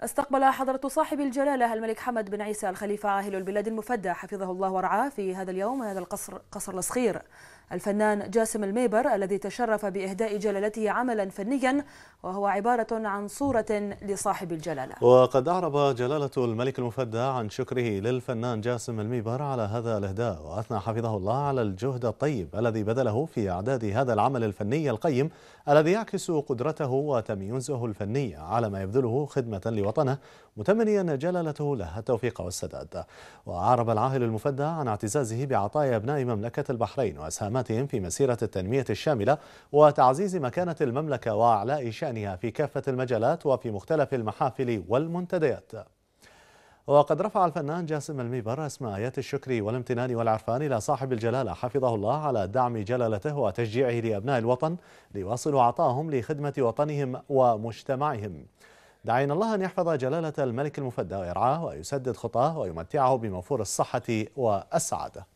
استقبل حضرة صاحب الجلالة الملك حمد بن عيسى الخليفة عاهل البلاد المفدى حفظه الله ورعاه في هذا اليوم هذا القصر قصر الصخير الفنان جاسم الميبر الذي تشرف بإهداء جلالته عملا فنيا وهو عبارة عن صورة لصاحب الجلالة وقد أعرب جلالة الملك المفدى عن شكره للفنان جاسم الميبر على هذا الإهداء وأثنى حفظه الله على الجهد الطيب الذي بذله في إعداد هذا العمل الفني القيم الذي يعكس قدرته وتميزه الفني على ما يبذله خدمة لوطنه متمنيا جلالته له التوفيق والسداد وأعرب العاهل المفدى عن اعتزازه بعطايا أبناء مملكة البحرين وأسهامه مساهمتهم في مسيرة التنمية الشاملة وتعزيز مكانة المملكة وأعلاء شأنها في كافة المجالات وفي مختلف المحافل والمنتديات وقد رفع الفنان جاسم الميبر اسم آيات الشكر والامتنان والعرفان إلى صاحب الجلالة حفظه الله على دعم جلالته وتشجيعه لأبناء الوطن ليواصلوا عطاهم لخدمة وطنهم ومجتمعهم دعينا الله أن يحفظ جلالة الملك المفدى ويرعاه ويسدد خطاه ويمتعه بموفور الصحة والسعادة